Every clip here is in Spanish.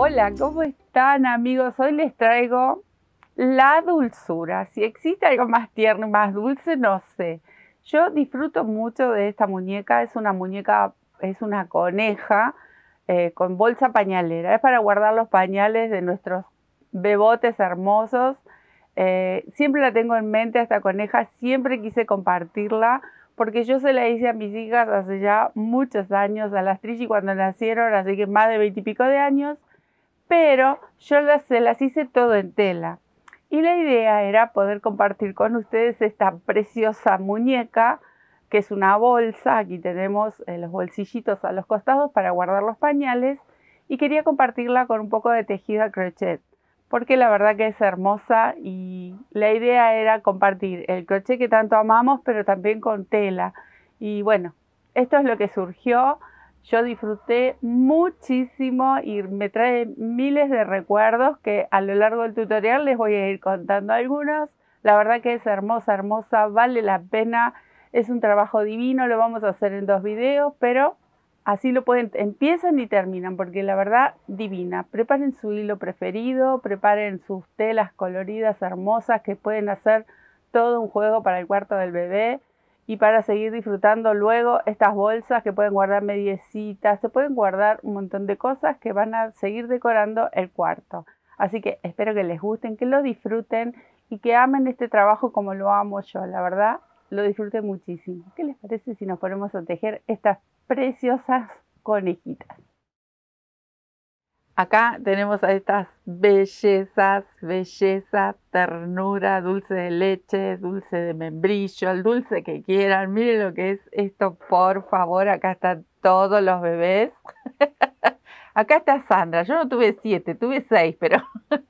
Hola, ¿cómo están amigos? Hoy les traigo la dulzura. Si existe algo más tierno y más dulce, no sé. Yo disfruto mucho de esta muñeca. Es una muñeca, es una coneja eh, con bolsa pañalera. Es para guardar los pañales de nuestros bebotes hermosos. Eh, siempre la tengo en mente esta coneja. Siempre quise compartirla porque yo se la hice a mis hijas hace ya muchos años, a las y cuando nacieron, así que más de veintipico de años pero yo las, se las hice todo en tela. Y la idea era poder compartir con ustedes esta preciosa muñeca, que es una bolsa. Aquí tenemos eh, los bolsillitos a los costados para guardar los pañales. Y quería compartirla con un poco de tejido a crochet, porque la verdad que es hermosa y la idea era compartir el crochet que tanto amamos, pero también con tela. Y bueno, esto es lo que surgió. Yo disfruté muchísimo y me trae miles de recuerdos que a lo largo del tutorial les voy a ir contando algunos. La verdad que es hermosa, hermosa, vale la pena. Es un trabajo divino, lo vamos a hacer en dos videos, pero así lo pueden, empiezan y terminan, porque la verdad divina. Preparen su hilo preferido, preparen sus telas coloridas, hermosas, que pueden hacer todo un juego para el cuarto del bebé y para seguir disfrutando luego estas bolsas que pueden guardar mediecitas, se pueden guardar un montón de cosas que van a seguir decorando el cuarto. Así que espero que les gusten, que lo disfruten y que amen este trabajo como lo amo yo. La verdad, lo disfruten muchísimo. ¿Qué les parece si nos ponemos a tejer estas preciosas conejitas? Acá tenemos a estas bellezas, belleza, ternura, dulce de leche, dulce de membrillo, el dulce que quieran. Miren lo que es esto, por favor. Acá están todos los bebés. Acá está Sandra. Yo no tuve siete, tuve seis, pero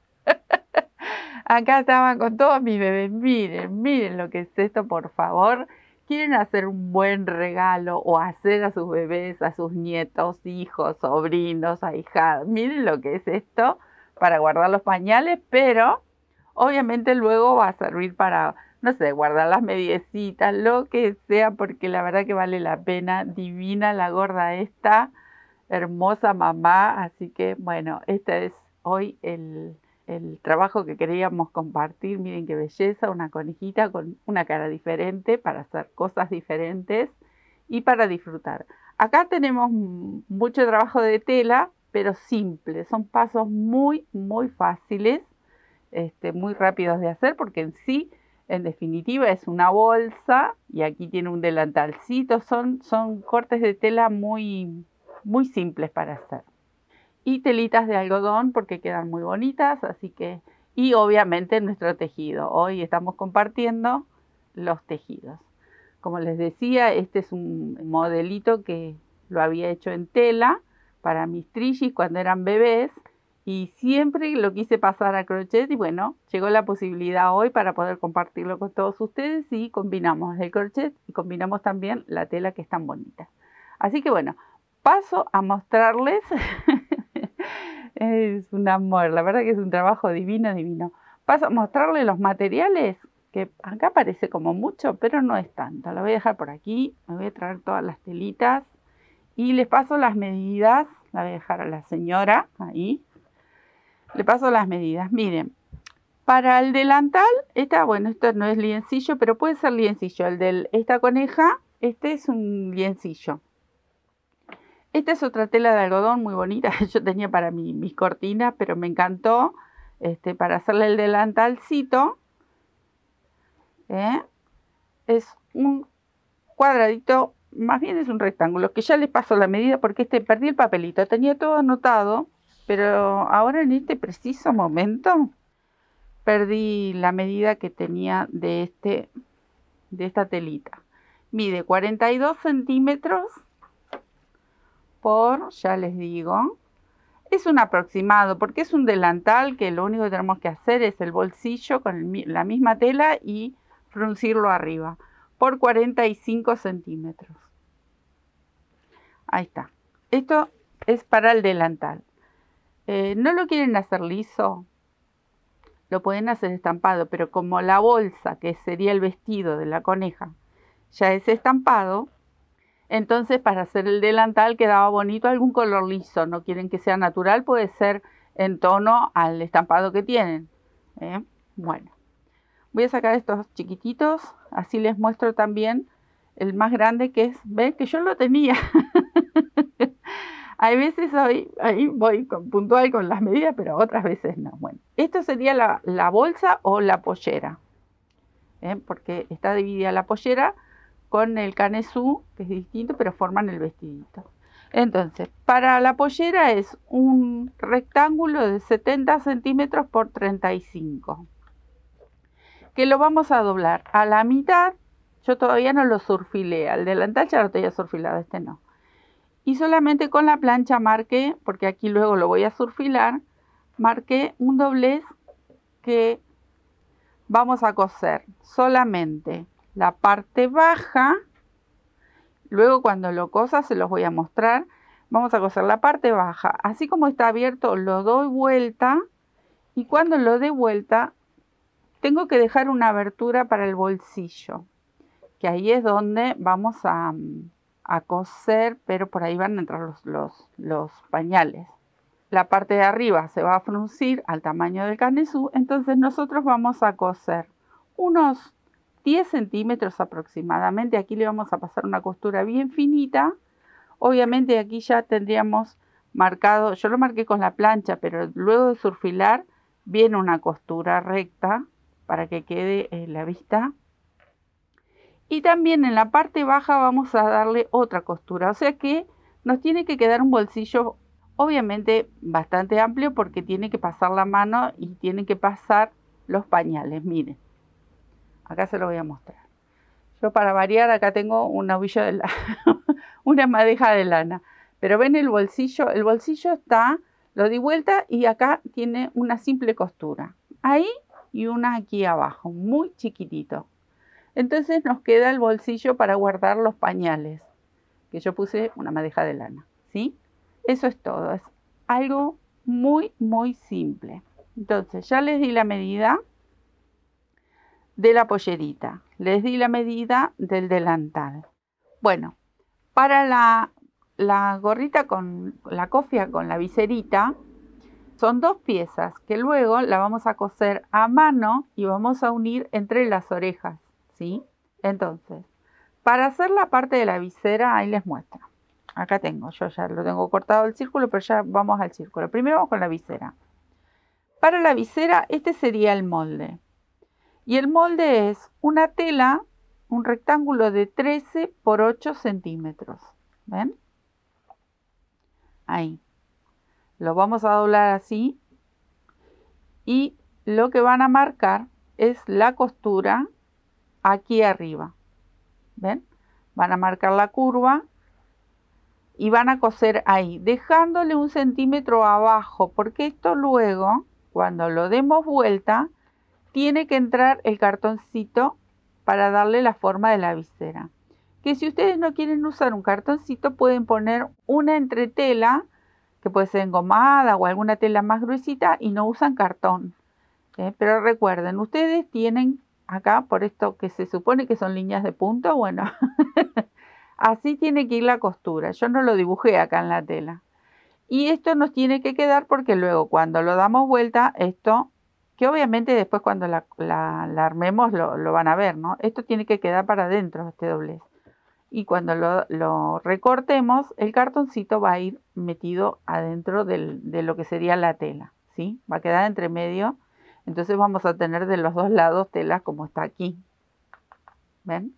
acá estaban con todos mis bebés. Miren, miren lo que es esto, por favor quieren hacer un buen regalo o hacer a sus bebés, a sus nietos, hijos, sobrinos, ahijados, miren lo que es esto para guardar los pañales, pero obviamente luego va a servir para, no sé, guardar las mediecitas, lo que sea, porque la verdad que vale la pena, divina la gorda esta, hermosa mamá, así que bueno, este es hoy el el trabajo que queríamos compartir. Miren qué belleza, una conejita con una cara diferente para hacer cosas diferentes y para disfrutar. Acá tenemos mucho trabajo de tela, pero simple. Son pasos muy, muy fáciles, este, muy rápidos de hacer, porque en sí, en definitiva, es una bolsa y aquí tiene un delantalcito. Son, son cortes de tela muy, muy simples para hacer y telitas de algodón porque quedan muy bonitas, así que y obviamente nuestro tejido. Hoy estamos compartiendo los tejidos. Como les decía, este es un modelito que lo había hecho en tela para mis trillis cuando eran bebés y siempre lo quise pasar a crochet y bueno, llegó la posibilidad hoy para poder compartirlo con todos ustedes y combinamos el crochet y combinamos también la tela que es tan bonita. Así que bueno, paso a mostrarles Es un amor, la verdad que es un trabajo divino, divino. Paso a mostrarle los materiales, que acá parece como mucho, pero no es tanto. Lo voy a dejar por aquí, me voy a traer todas las telitas y les paso las medidas, la voy a dejar a la señora, ahí. Le paso las medidas, miren. Para el delantal, esta, bueno, esto no es liencillo, pero puede ser liencillo. El de esta coneja, este es un liencillo. Esta es otra tela de algodón muy bonita que yo tenía para mi, mis cortinas, pero me encantó este, para hacerle el delantalcito. ¿Eh? Es un cuadradito, más bien es un rectángulo, que ya le paso la medida porque este perdí el papelito, tenía todo anotado, pero ahora en este preciso momento perdí la medida que tenía de, este, de esta telita. Mide 42 centímetros por, ya les digo, es un aproximado porque es un delantal que lo único que tenemos que hacer es el bolsillo con la misma tela y fruncirlo arriba por 45 centímetros. Ahí está. Esto es para el delantal. Eh, no lo quieren hacer liso, lo pueden hacer estampado, pero como la bolsa, que sería el vestido de la coneja, ya es estampado, entonces, para hacer el delantal quedaba bonito algún color liso. No quieren que sea natural, puede ser en tono al estampado que tienen. ¿eh? Bueno, voy a sacar estos chiquititos. Así les muestro también el más grande que es. Ven que yo lo tenía. Hay veces ahí voy con, puntual con las medidas, pero otras veces no. Bueno, esto sería la, bolsa o la pollera. ¿eh? Porque está dividida la pollera con el canesú, que es distinto, pero forman el vestidito. Entonces, para la pollera es un rectángulo de 70 centímetros por 35, que lo vamos a doblar a la mitad. Yo todavía no lo surfilé, al delantal ya lo tenía surfilado, este no. Y solamente con la plancha marqué, porque aquí luego lo voy a surfilar, marqué un doblez que vamos a coser solamente la parte baja. Luego cuando lo cosa se los voy a mostrar. Vamos a coser la parte baja. Así como está abierto lo doy vuelta y cuando lo de vuelta tengo que dejar una abertura para el bolsillo. Que ahí es donde vamos a, a coser, pero por ahí van a entrar los, los, los pañales la parte de arriba se va a fruncir al tamaño del canesú, entonces nosotros vamos a coser unos 10 centímetros aproximadamente. Aquí le vamos a pasar una costura bien finita. Obviamente aquí ya tendríamos marcado, yo lo marqué con la plancha, pero luego de surfilar viene una costura recta para que quede en eh, la vista. Y también en la parte baja vamos a darle otra costura, o sea que nos tiene que quedar un bolsillo obviamente bastante amplio porque tiene que pasar la mano y tiene que pasar los pañales, miren. Acá se lo voy a mostrar. Yo para variar acá tengo una de una madeja de lana. Pero ven el bolsillo, el bolsillo está, lo di vuelta y acá tiene una simple costura. Ahí y una aquí abajo, muy chiquitito. Entonces nos queda el bolsillo para guardar los pañales, que yo puse una madeja de lana, ¿sí? Eso es todo, es algo muy, muy simple. Entonces ya les di la medida de la pollerita. Les di la medida del delantal. Bueno, para la, la gorrita con la cofia con la viserita, son dos piezas que luego la vamos a coser a mano y vamos a unir entre las orejas, ¿sí? Entonces, para hacer la parte de la visera, ahí les muestro. Acá tengo, yo ya lo tengo cortado el círculo, pero ya vamos al círculo. Primero vamos con la visera. Para la visera, este sería el molde. Y el molde es una tela, un rectángulo de 13 por 8 centímetros. ¿Ven? Ahí. Lo vamos a doblar así. Y lo que van a marcar es la costura aquí arriba. ¿Ven? Van a marcar la curva y van a coser ahí, dejándole un centímetro abajo, porque esto luego, cuando lo demos vuelta, tiene que entrar el cartoncito para darle la forma de la visera. Que si ustedes no quieren usar un cartoncito, pueden poner una entretela, que puede ser engomada o alguna tela más gruesita, y no usan cartón. ¿eh? Pero recuerden, ustedes tienen acá, por esto que se supone que son líneas de punto, bueno, así tiene que ir la costura. Yo no lo dibujé acá en la tela. Y esto nos tiene que quedar porque luego cuando lo damos vuelta, esto que obviamente después cuando la, la, armemos lo, van a ver, ¿no? Esto tiene que quedar para adentro, este doblez. Y cuando lo, recortemos, el cartoncito va a ir metido adentro de lo que sería la tela, ¿sí? Va a quedar entre medio, entonces vamos a tener de los dos lados telas como está aquí. ¿Ven?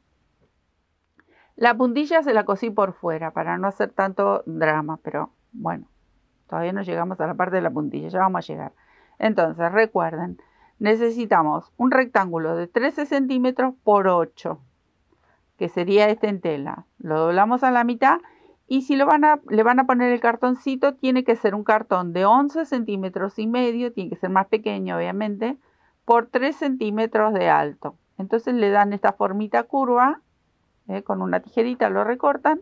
La puntilla se la cosí por fuera para no hacer tanto drama, pero bueno, todavía no llegamos a la parte de la puntilla, ya vamos a llegar. Entonces, recuerden, necesitamos un rectángulo de 13 centímetros por 8, que sería este en tela. Lo doblamos a la mitad y si lo van a, le van a poner el cartoncito, tiene que ser un cartón de 11 centímetros y medio, tiene que ser más pequeño obviamente, por 3 centímetros de alto. Entonces le dan esta formita curva, eh, con una tijerita lo recortan,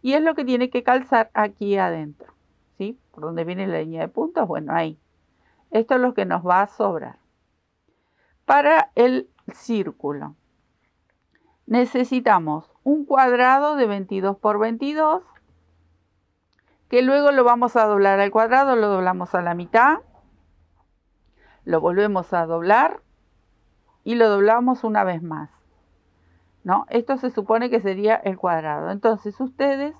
y es lo que tiene que calzar aquí adentro, ¿sí? Por donde viene la línea de puntos, bueno, ahí. Esto es lo que nos va a sobrar. Para el círculo necesitamos un cuadrado de 22 por 22 que luego lo vamos a doblar al cuadrado, lo doblamos a la mitad, lo volvemos a doblar y lo doblamos una vez más. ¿No? Esto se supone que sería el cuadrado. Entonces ustedes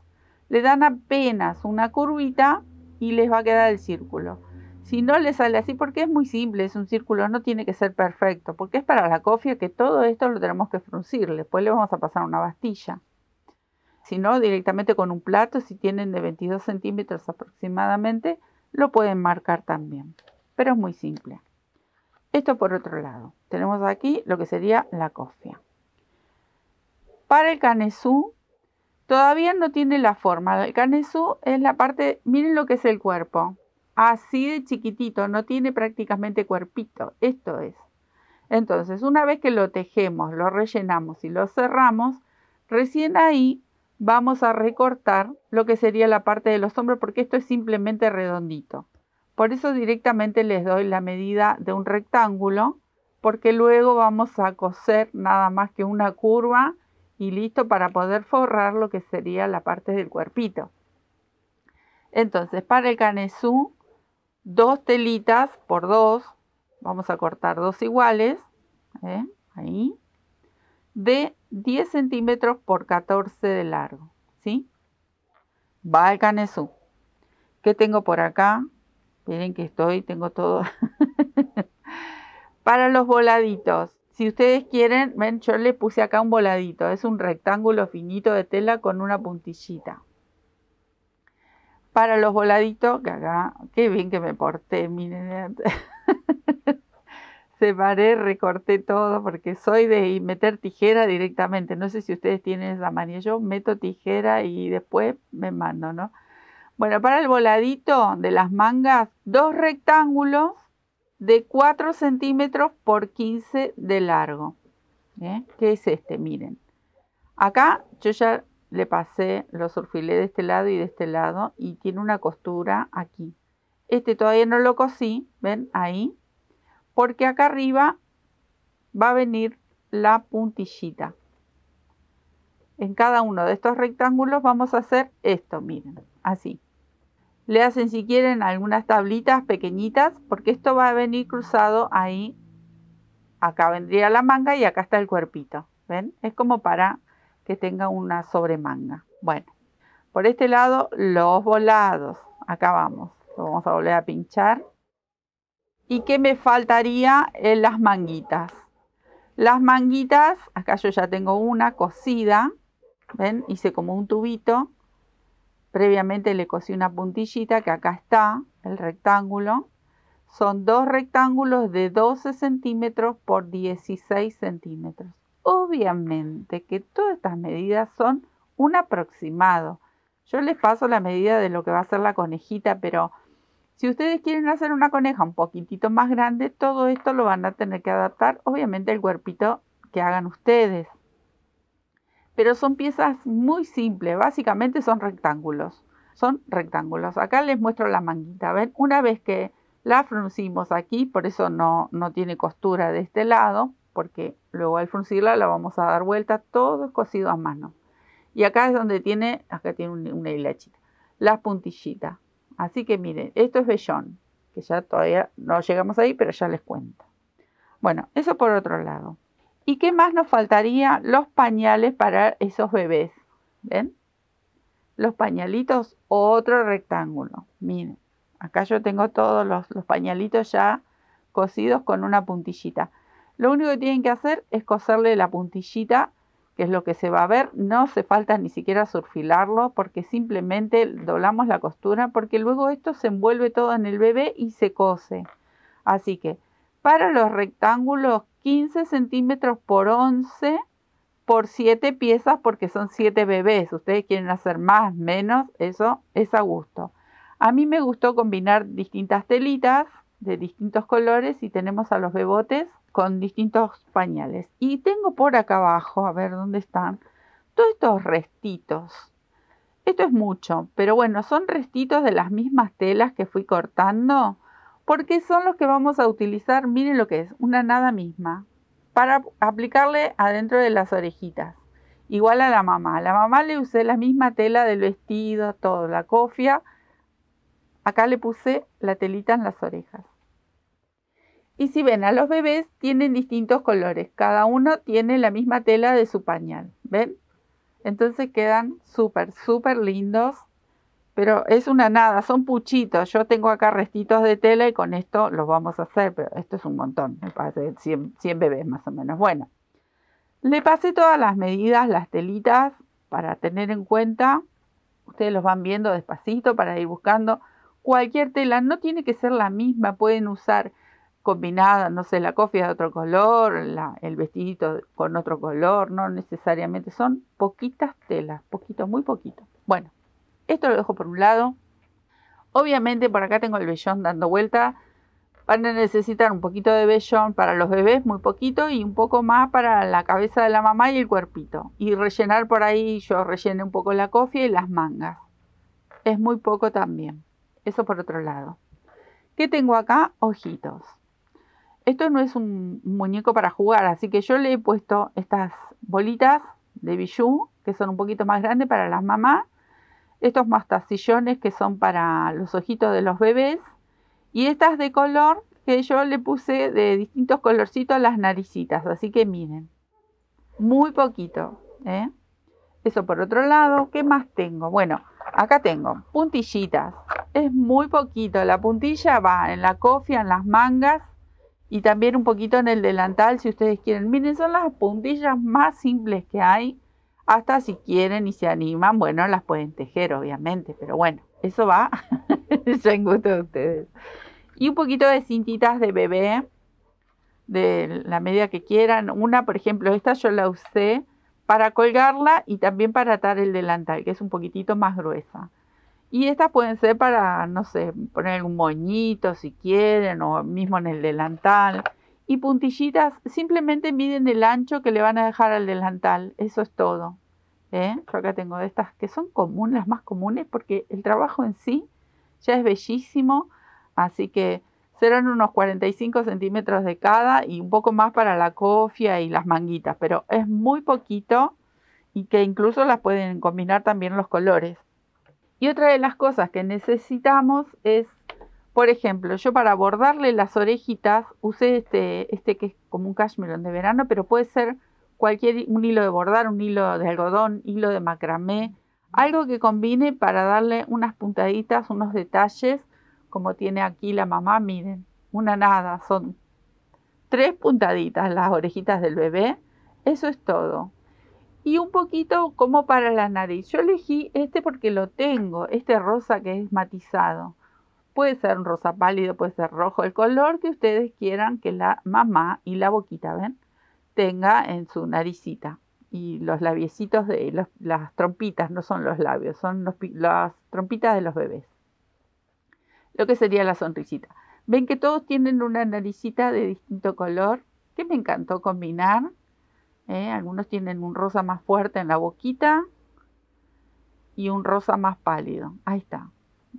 le dan apenas una curvita y les va a quedar el círculo. Si no le sale así, porque es muy simple, es un círculo, no tiene que ser perfecto, porque es para la cofia que todo esto lo tenemos que fruncir, después le vamos a pasar una bastilla. Si no, directamente con un plato, si tienen de 22 centímetros aproximadamente, lo pueden marcar también, pero es muy simple. Esto por otro lado, tenemos aquí lo que sería la cofia. Para el canesú, todavía no tiene la forma. El canesú es la parte, miren lo que es el cuerpo así de chiquitito, no tiene prácticamente cuerpito, esto es. Entonces, una vez que lo tejemos, lo rellenamos y lo cerramos, recién ahí vamos a recortar lo que sería la parte de los hombros porque esto es simplemente redondito. Por eso directamente les doy la medida de un rectángulo porque luego vamos a coser nada más que una curva y listo para poder forrar lo que sería la parte del cuerpito. Entonces, para el canesú dos telitas por dos, vamos a cortar dos iguales, ¿eh? ahí, de 10 centímetros por 14 de largo, ¿sí? Va al ¿Qué tengo por acá? Miren que estoy, tengo todo. Para los voladitos, si ustedes quieren, ven, yo le puse acá un voladito, es un rectángulo finito de tela con una puntillita. Para los voladitos, que acá, qué bien que me porté, miren. Eh. Separé, recorté todo, porque soy de meter tijera directamente. No sé si ustedes tienen esa manía. Yo meto tijera y después me mando, ¿no? Bueno, para el voladito de las mangas, dos rectángulos de 4 centímetros por 15 de largo. ¿Eh? ¿Qué es este? Miren. Acá yo ya le pasé los surfilé de este lado y de este lado y tiene una costura aquí. Este todavía no lo cosí, ven ahí, porque acá arriba va a venir la puntillita. En cada uno de estos rectángulos vamos a hacer esto, miren, así. Le hacen si quieren algunas tablitas pequeñitas porque esto va a venir cruzado ahí. Acá vendría la manga y acá está el cuerpito, ¿ven? Es como para que tenga una sobremanga. Bueno, por este lado los volados. Acá vamos. Lo vamos a volver a pinchar. ¿Y qué me faltaría en eh, las manguitas? Las manguitas, acá yo ya tengo una cosida. ¿Ven? Hice como un tubito. Previamente le cosí una puntillita que acá está, el rectángulo. Son dos rectángulos de 12 centímetros por 16 centímetros. Obviamente que todas estas medidas son un aproximado. Yo les paso la medida de lo que va a ser la conejita, pero si ustedes quieren hacer una coneja un poquitito más grande, todo esto lo van a tener que adaptar, obviamente, el cuerpito que hagan ustedes. Pero son piezas muy simples, básicamente son rectángulos. Son rectángulos. Acá les muestro la manguita, ¿ven? Una vez que la fruncimos aquí, por eso no, no tiene costura de este lado, porque luego al fruncirla la vamos a dar vuelta, todo es cosido a mano. Y acá es donde tiene, acá tiene una hilachita, las puntillitas. Así que miren, esto es vellón, que ya todavía no llegamos ahí, pero ya les cuento. Bueno, eso por otro lado. ¿Y qué más nos faltaría? Los pañales para esos bebés. ¿Ven? Los pañalitos, otro rectángulo. Miren, acá yo tengo todos los, los pañalitos ya cosidos con una puntillita. Lo único que tienen que hacer es coserle la puntillita, que es lo que se va a ver. No se falta ni siquiera surfilarlo porque simplemente doblamos la costura porque luego esto se envuelve todo en el bebé y se cose. Así que para los rectángulos 15 centímetros por 11 por 7 piezas porque son 7 bebés. Ustedes quieren hacer más, menos, eso es a gusto. A mí me gustó combinar distintas telitas de distintos colores y tenemos a los bebotes con distintos pañales. Y tengo por acá abajo, a ver dónde están, todos estos restitos. Esto es mucho, pero bueno, son restitos de las mismas telas que fui cortando, porque son los que vamos a utilizar, miren lo que es, una nada misma, para aplicarle adentro de las orejitas. Igual a la mamá, a la mamá le usé la misma tela del vestido, todo, la cofia. Acá le puse la telita en las orejas. Y si ven a los bebés, tienen distintos colores. Cada uno tiene la misma tela de su pañal. ¿Ven? Entonces quedan súper, súper lindos. Pero es una nada, son puchitos. Yo tengo acá restitos de tela y con esto los vamos a hacer. Pero esto es un montón, me parece 100, 100 bebés más o menos. Bueno, le pasé todas las medidas, las telitas, para tener en cuenta. Ustedes los van viendo despacito para ir buscando. Cualquier tela, no tiene que ser la misma, pueden usar combinada no sé, la cofia de otro color, la, el vestidito con otro color, no necesariamente, son poquitas telas, poquito muy poquito Bueno, esto lo dejo por un lado. Obviamente por acá tengo el vellón dando vuelta. Van a necesitar un poquito de vellón para los bebés, muy poquito, y un poco más para la cabeza de la mamá y el cuerpito. Y rellenar por ahí, yo rellene un poco la cofia y las mangas. Es muy poco también. Eso por otro lado. ¿Qué tengo acá? Ojitos esto no es un muñeco para jugar, así que yo le he puesto estas bolitas de bijú, que son un poquito más grandes para las mamás, estos mastacillones que son para los ojitos de los bebés, y estas de color que yo le puse de distintos colorcitos a las naricitas, así que miren, muy poquito. ¿eh? Eso por otro lado, ¿qué más tengo? Bueno, acá tengo puntillitas, es muy poquito, la puntilla va en la cofia, en las mangas, y también un poquito en el delantal si ustedes quieren. Miren, son las puntillas más simples que hay. Hasta si quieren y se animan, bueno, las pueden tejer, obviamente, pero bueno, eso va ya en gusto de ustedes. Y un poquito de cintitas de bebé, de la medida que quieran. Una, por ejemplo, esta yo la usé para colgarla y también para atar el delantal, que es un poquitito más gruesa. Y estas pueden ser para, no sé, poner un moñito si quieren o mismo en el delantal. Y puntillitas, simplemente miden el ancho que le van a dejar al delantal. Eso es todo. ¿Eh? Yo acá tengo de estas que son comunes, las más comunes, porque el trabajo en sí ya es bellísimo. Así que serán unos 45 centímetros de cada y un poco más para la cofia y las manguitas. Pero es muy poquito y que incluso las pueden combinar también los colores. Y otra de las cosas que necesitamos es, por ejemplo, yo para bordarle las orejitas usé este, este que es como un cashmere de verano, pero puede ser cualquier un hilo de bordar, un hilo de algodón, hilo de macramé, algo que combine para darle unas puntaditas, unos detalles, como tiene aquí la mamá, miren, una nada, son tres puntaditas las orejitas del bebé, eso es todo y un poquito como para la nariz. Yo elegí este porque lo tengo, este rosa que es matizado. Puede ser un rosa pálido, puede ser rojo, el color que ustedes quieran que la mamá y la boquita, ¿ven? Tenga en su naricita. Y los labiecitos de las trompitas, no son los labios, son las trompitas de los bebés. Lo que sería la sonrisita. Ven que todos tienen una naricita de distinto color que me encantó combinar ¿eh? Algunos tienen un rosa más fuerte en la boquita y un rosa más pálido. Ahí está.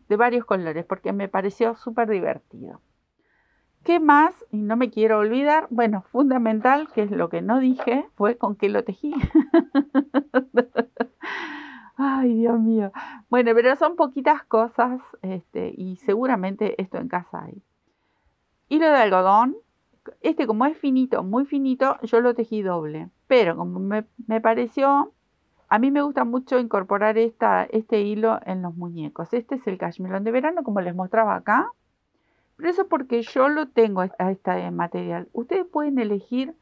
De varios colores, porque me pareció súper divertido. ¿Qué más? Y no me quiero olvidar, bueno, fundamental, que es lo que no dije, fue con qué lo tejí. Ay, Dios mío. Bueno, pero son poquitas cosas este, y seguramente esto en casa hay. Hilo de algodón, este como es finito, muy finito, yo lo tejí doble. Pero como me, pareció, a mí me gusta mucho incorporar esta, este hilo en los muñecos. Este es el cashmelón de verano, como les mostraba acá. Pero eso es porque yo lo tengo a este material. Ustedes pueden elegir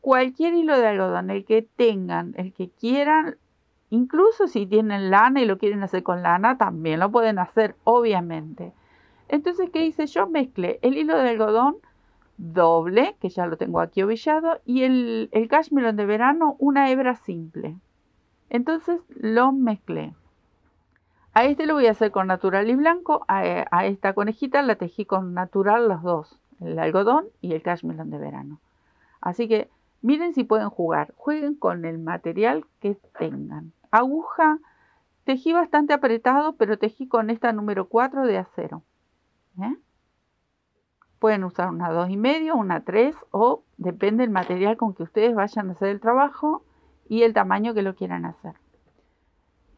cualquier hilo de algodón, el que tengan, el que quieran, Incluso si tienen lana y lo quieren hacer con lana, también lo pueden hacer, obviamente. Entonces, ¿qué hice? Yo mezclé el hilo de algodón doble, que ya lo tengo aquí ovillado, y el, el de verano, una hebra simple. Entonces lo mezclé. A este lo voy a hacer con natural y blanco, a, esta conejita la tejí con natural los dos, el algodón y el cashmere de verano. Así que miren si pueden jugar, jueguen con el material que tengan. Aguja, tejí bastante apretado, pero tejí con esta número 4 de acero. ¿eh? Pueden usar una dos y medio, una 3 o depende del material con que ustedes vayan a hacer el trabajo y el tamaño que lo quieran hacer.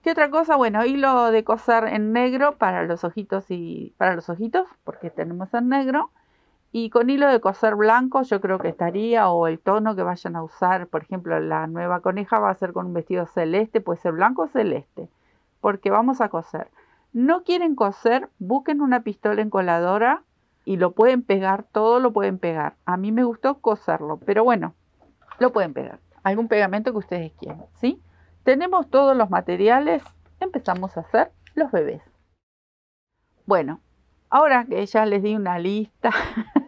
¿Qué otra cosa? Bueno, hilo de coser en negro para los ojitos y para los ojitos, porque tenemos en negro. Y con hilo de coser blanco yo creo que estaría, o el tono que vayan a usar, por ejemplo, la nueva coneja va a ser con un vestido celeste, puede ser blanco o celeste, porque vamos a coser. No quieren coser, busquen una pistola encoladora y lo pueden pegar, todo lo pueden pegar. A mí me gustó coserlo, pero bueno, lo pueden pegar. Algún pegamento que ustedes quieran, ¿sí? Tenemos todos los materiales, empezamos a hacer los bebés. Bueno, ahora que ya les di una lista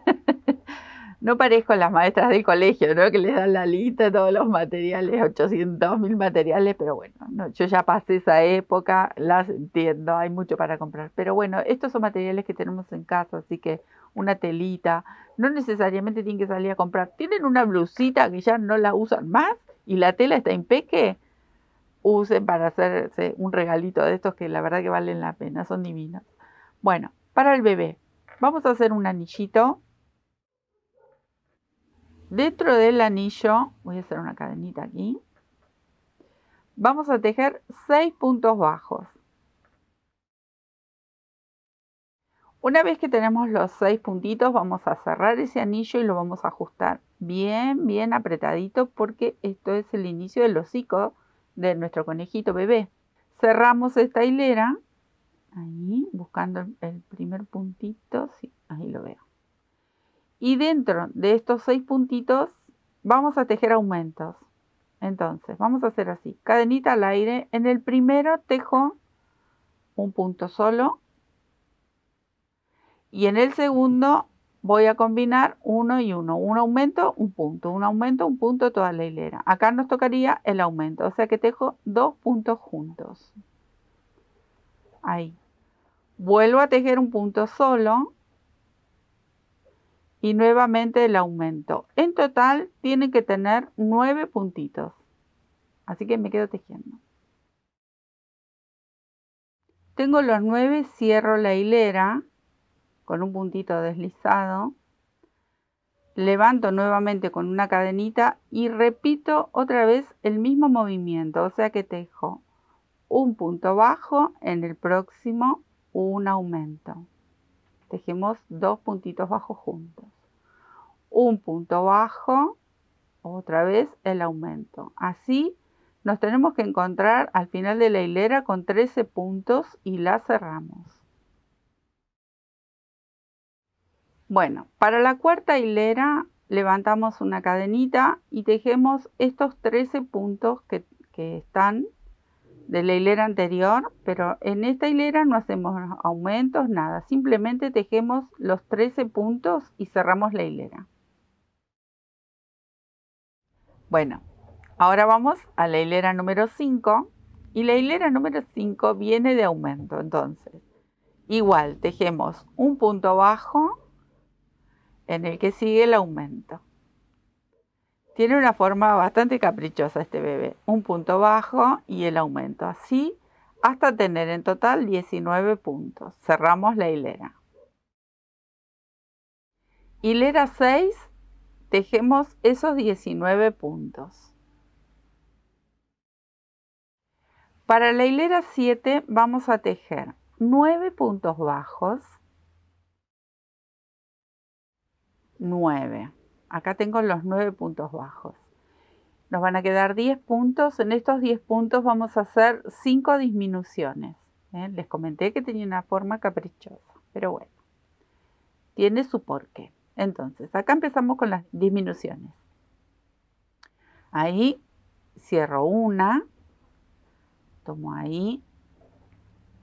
no parezco las maestras del colegio, ¿no? Que les dan la lista de todos los materiales, 800 mil materiales, pero bueno, no, yo ya pasé esa época, las entiendo, hay mucho para comprar. Pero bueno, estos son materiales que tenemos en casa, así que una telita, no necesariamente tienen que salir a comprar. Tienen una blusita que ya no la usan más y la tela está en peque. usen para hacerse un regalito de estos que la verdad que valen la pena, son divinos. Bueno, para el bebé, vamos a hacer un anillito Dentro del anillo, voy a hacer una cadenita aquí, vamos a tejer seis puntos bajos. Una vez que tenemos los seis puntitos, vamos a cerrar ese anillo y lo vamos a ajustar bien, bien apretadito porque esto es el inicio del hocico de nuestro conejito bebé. Cerramos esta hilera, ahí, buscando el primer puntito, sí, ahí lo veo. Y dentro de estos seis puntitos vamos a tejer aumentos. Entonces, vamos a hacer así. Cadenita al aire. En el primero tejo un punto solo. Y en el segundo voy a combinar uno y uno. Un aumento, un punto. Un aumento, un punto, toda la hilera. Acá nos tocaría el aumento. O sea que tejo dos puntos juntos. Ahí. Vuelvo a tejer un punto solo y nuevamente el aumento. En total tiene que tener nueve puntitos. Así que me quedo tejiendo. Tengo los nueve cierro la hilera con un puntito deslizado. Levanto nuevamente con una cadenita y repito otra vez el mismo movimiento. O sea que tejo un punto bajo, en el próximo un aumento tejemos dos puntitos bajos juntos. Un punto bajo, otra vez el aumento. Así nos tenemos que encontrar al final de la hilera con 13 puntos y la cerramos. Bueno, para la cuarta hilera levantamos una cadenita y tejemos estos 13 puntos que, que están de la hilera anterior, pero en esta hilera no hacemos aumentos, nada, simplemente tejemos los 13 puntos y cerramos la hilera. Bueno, ahora vamos a la hilera número 5 y la hilera número 5 viene de aumento, entonces. Igual, tejemos un punto bajo en el que sigue el aumento. Tiene una forma bastante caprichosa este bebé, un punto bajo y el aumento, así hasta tener en total 19 puntos. Cerramos la hilera. Hilera 6, tejemos esos 19 puntos. Para la hilera 7 vamos a tejer 9 puntos bajos, 9. Acá tengo los nueve puntos bajos. Nos van a quedar 10 puntos. En estos 10 puntos vamos a hacer 5 disminuciones. ¿eh? Les comenté que tenía una forma caprichosa, pero bueno, tiene su porqué. Entonces, acá empezamos con las disminuciones. Ahí cierro una, tomo ahí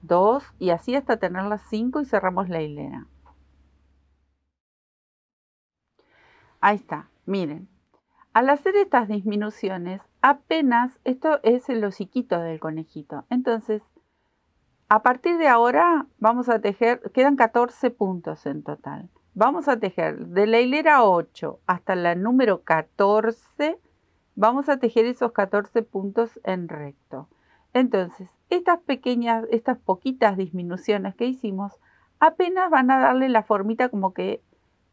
dos y así hasta tener las 5 y cerramos la hilera. Ahí está, miren. Al hacer estas disminuciones, apenas, esto es el hociquito del conejito. Entonces, a partir de ahora vamos a tejer, quedan 14 puntos en total. Vamos a tejer de la hilera 8 hasta la número 14, vamos a tejer esos 14 puntos en recto. Entonces, estas pequeñas, estas poquitas disminuciones que hicimos, apenas van a darle la formita como que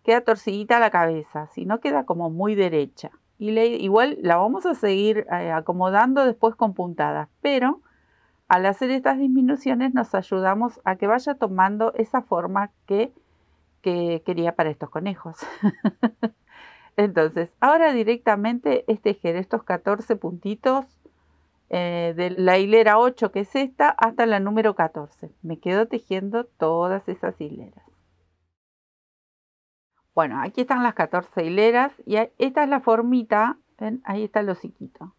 queda torcidita la cabeza, si no queda como muy derecha. Y igual la vamos a seguir eh, acomodando después con puntadas, pero al hacer estas disminuciones nos ayudamos a que vaya tomando esa forma que, que quería para estos conejos. Entonces, ahora directamente es tejer estos 14 puntitos eh, de la hilera 8, que es esta, hasta la número 14. Me quedo tejiendo todas esas hileras. Bueno, aquí están las 14 hileras y esta es la formita, ¿ven? ahí está el hociquito.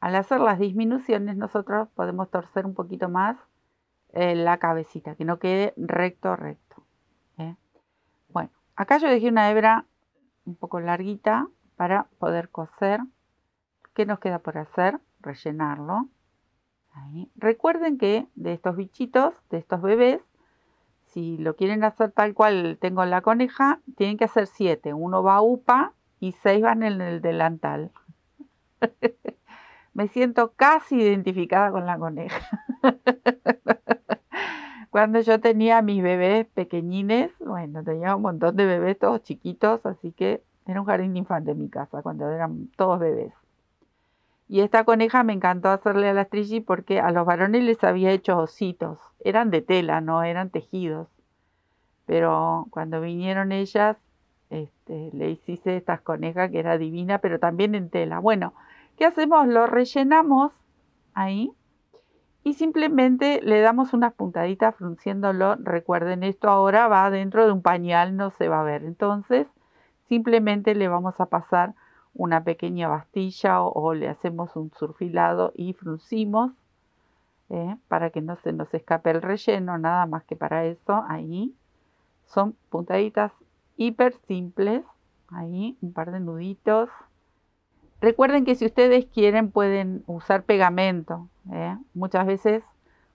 Al hacer las disminuciones nosotros podemos torcer un poquito más eh, la cabecita, que no quede recto, recto. ¿eh? Bueno, acá yo dejé una hebra un poco larguita para poder coser. ¿Qué nos queda por hacer? Rellenarlo. Recuerden que de estos bichitos, de estos bebés, si lo quieren hacer tal cual tengo la coneja, tienen que hacer siete. Uno va a UPA y seis van en el delantal. Me siento casi identificada con la coneja. Cuando yo tenía mis bebés pequeñines, bueno, tenía un montón de bebés todos chiquitos, así que era un jardín de infante en mi casa, cuando eran todos bebés. Y esta coneja me encantó hacerle a las Trigi porque a los varones les había hecho ositos. Eran de tela, no eran tejidos. Pero cuando vinieron ellas, este, le hice estas conejas que era divina, pero también en tela. Bueno, ¿qué hacemos? Lo rellenamos ahí y simplemente le damos unas puntaditas frunciéndolo. Recuerden, esto ahora va dentro de un pañal, no se va a ver. Entonces, simplemente le vamos a pasar una pequeña bastilla o, le hacemos un surfilado y fruncimos ¿eh? para que no se nos escape el relleno, nada más que para eso, ahí son puntaditas hiper simples, ahí un par de nuditos. Recuerden que si ustedes quieren pueden usar pegamento, ¿eh? muchas veces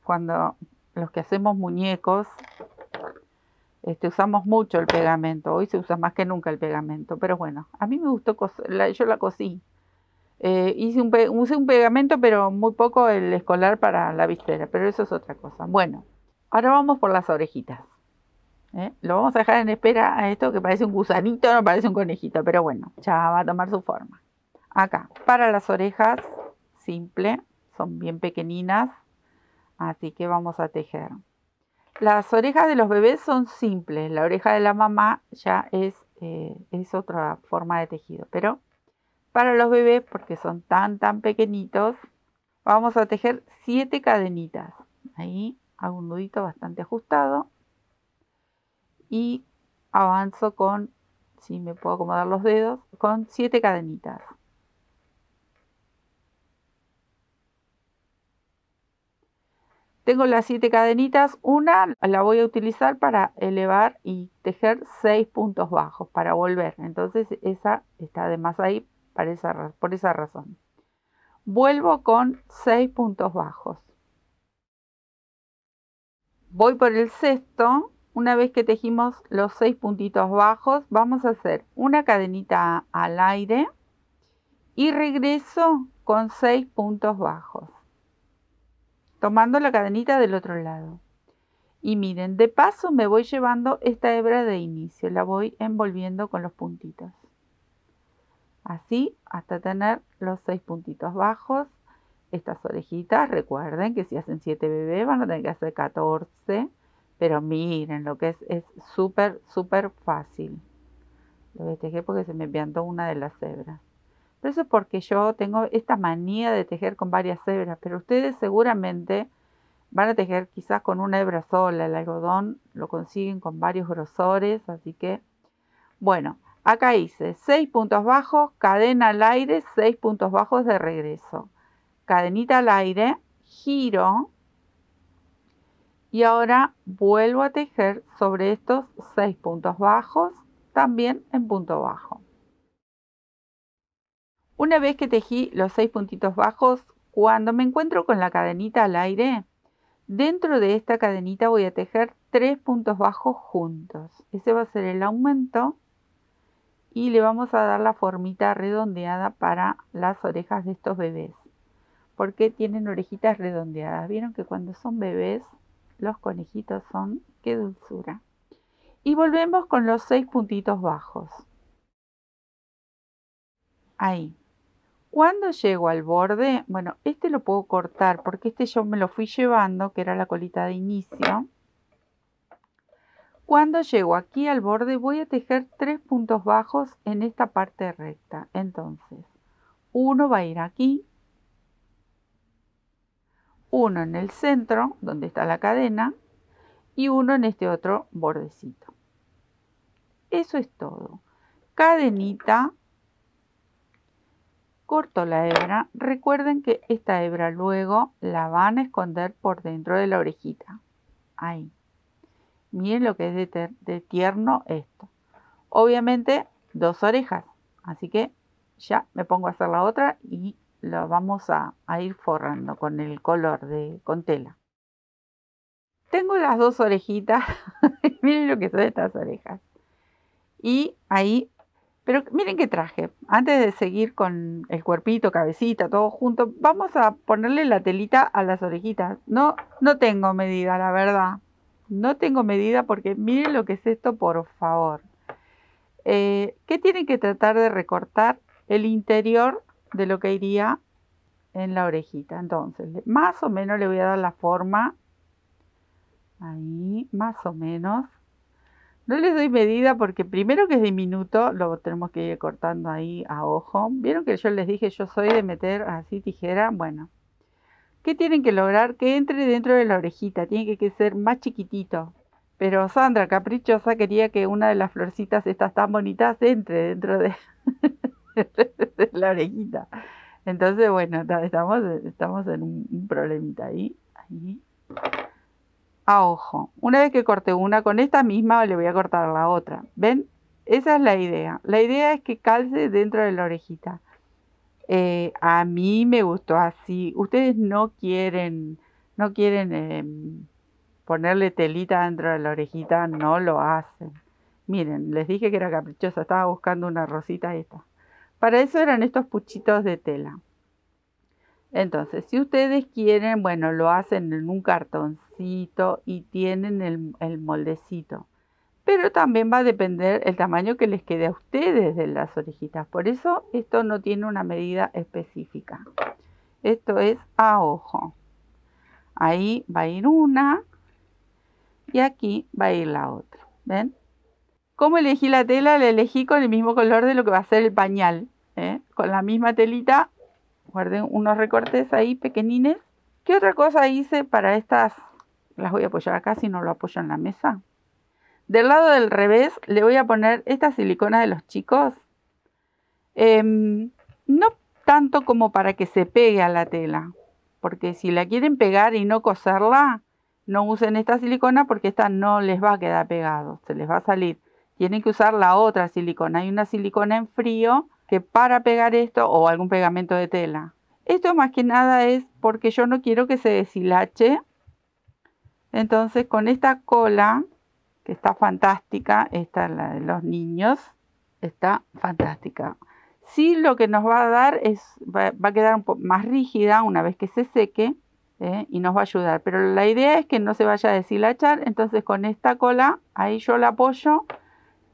cuando los que hacemos muñecos este, usamos mucho el pegamento, hoy se usa más que nunca el pegamento, pero bueno, a mí me gustó, yo la cosí. Eh, hice un, usé un pegamento, pero muy poco el escolar para la víspera, pero eso es otra cosa. Bueno, ahora vamos por las orejitas. ¿eh? Lo vamos a dejar en espera a esto que parece un gusanito, no parece un conejito, pero bueno, ya va a tomar su forma. Acá, para las orejas, simple, son bien pequeñinas, así que vamos a tejer. Las orejas de los bebés son simples, la oreja de la mamá ya es, eh, es otra forma de tejido, pero para los bebés, porque son tan, tan pequeñitos, vamos a tejer 7 cadenitas. Ahí hago un nudito bastante ajustado y avanzo con, si me puedo acomodar los dedos, con siete cadenitas. Tengo las siete cadenitas, una la voy a utilizar para elevar y tejer seis puntos bajos para volver. Entonces esa está además ahí por esa razón. Vuelvo con seis puntos bajos. Voy por el sexto. Una vez que tejimos los seis puntitos bajos, vamos a hacer una cadenita al aire y regreso con seis puntos bajos tomando la cadenita del otro lado. Y miren, de paso me voy llevando esta hebra de inicio, la voy envolviendo con los puntitos. Así hasta tener los seis puntitos bajos. Estas orejitas, recuerden que si hacen 7 bebés van a tener que hacer 14. Pero miren lo que es, es súper, súper fácil. Lo voy porque se me piantó una de las hebras eso es porque yo tengo esta manía de tejer con varias hebras, pero ustedes seguramente van a tejer quizás con una hebra sola. El algodón lo consiguen con varios grosores, así que bueno, acá hice seis puntos bajos, cadena al aire, seis puntos bajos de regreso. Cadenita al aire, giro y ahora vuelvo a tejer sobre estos seis puntos bajos, también en punto bajo. Una vez que tejí los seis puntitos bajos, cuando me encuentro con la cadenita al aire, dentro de esta cadenita voy a tejer tres puntos bajos juntos. Ese va a ser el aumento y le vamos a dar la formita redondeada para las orejas de estos bebés. Porque tienen orejitas redondeadas. Vieron que cuando son bebés, los conejitos son, qué dulzura. Y volvemos con los seis puntitos bajos. Ahí. Cuando llego al borde, bueno, este lo puedo cortar porque este yo me lo fui llevando, que era la colita de inicio. Cuando llego aquí al borde voy a tejer tres puntos bajos en esta parte recta. Entonces, uno va a ir aquí, uno en el centro, donde está la cadena, y uno en este otro bordecito. Eso es todo. Cadenita, corto la hebra, recuerden que esta hebra luego la van a esconder por dentro de la orejita. Ahí. Miren lo que es de, tierno esto. Obviamente dos orejas, así que ya me pongo a hacer la otra y lo vamos a, a ir forrando con el color de con tela. Tengo las dos orejitas, miren lo que son estas orejas. Y ahí pero miren qué traje. Antes de seguir con el cuerpito, cabecita, todo junto, vamos a ponerle la telita a las orejitas. No, no tengo medida, la verdad. No tengo medida porque miren lo que es esto, por favor. Eh, ¿Qué tienen que tratar de recortar? El interior de lo que iría en la orejita. Entonces, más o menos le voy a dar la forma. Ahí, más o menos. No les doy medida porque primero que es diminuto, lo tenemos que ir cortando ahí a ojo. Vieron que yo les dije, yo soy de meter así tijera. Bueno, ¿qué tienen que lograr? Que entre dentro de la orejita, tiene que ser más chiquitito. Pero Sandra, caprichosa, quería que una de las florcitas estas tan bonitas entre dentro de, la orejita. Entonces, bueno, estamos, estamos en un, un problemita ahí. ahí a ah, ojo. Una vez que corté una con esta misma le voy a cortar la otra. ¿Ven? Esa es la idea. La idea es que calce dentro de la orejita. Eh, a mí me gustó así. Ustedes no quieren, no quieren em, ponerle telita dentro de la orejita, no lo hacen. Miren, les dije que era caprichosa, estaba buscando una rosita esta. Para eso eran estos puchitos de tela. Entonces, si ustedes quieren, bueno, lo hacen en un cartoncito y tienen el, moldecito. Pero también va a depender el tamaño que les quede a ustedes de las orejitas. Por eso esto no tiene una medida específica. Esto es a ojo. Ahí va a ir una y aquí va a ir la otra. ¿Ven? ¿Cómo elegí la tela? La elegí con el mismo color de lo que va a ser el pañal. ¿eh? Con la misma telita guardé unos recortes ahí pequeñines. ¿Qué otra cosa hice para estas? Las voy a apoyar acá si no lo apoyo en la mesa. Del lado del revés le voy a poner esta silicona de los chicos. Em, no tanto como para que se pegue a la tela. Porque si la quieren pegar y no coserla, no usen esta silicona porque esta no les va a quedar pegado. Se les va a salir. Tienen que usar la otra silicona. Hay una silicona en frío que para pegar esto o algún pegamento de tela. Esto más que nada es porque yo no quiero que se deshilache. Entonces con esta cola, que está fantástica, esta la de los niños, está fantástica. Sí lo que nos va a dar es, va, a quedar un poco más rígida una vez que se seque ¿eh? y nos va a ayudar. Pero la idea es que no se vaya a deshilachar, entonces con esta cola, ahí yo la apoyo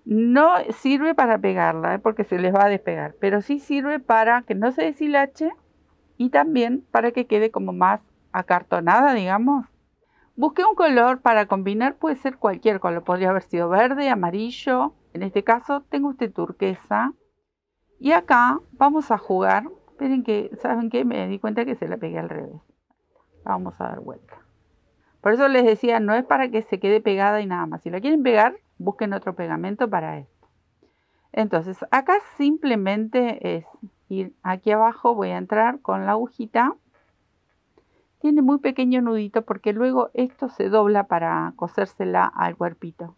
no sirve para pegarla, ¿eh? porque se les va a despegar, pero sí sirve para que no se deshilache y también para que quede como más acartonada, digamos. Busqué un color para combinar, puede ser cualquier color, podría haber sido verde, amarillo, en este caso tengo este turquesa. Y acá vamos a jugar, esperen que, ¿saben qué? Me di cuenta que se la pegué al revés. Vamos a dar vuelta. Por eso les decía, no es para que se quede pegada y nada más. Si la quieren pegar, busquen otro pegamento para esto. Entonces, acá simplemente es ir aquí abajo, voy a entrar con la agujita. Tiene muy pequeño nudito porque luego esto se dobla para cosérsela al cuerpito.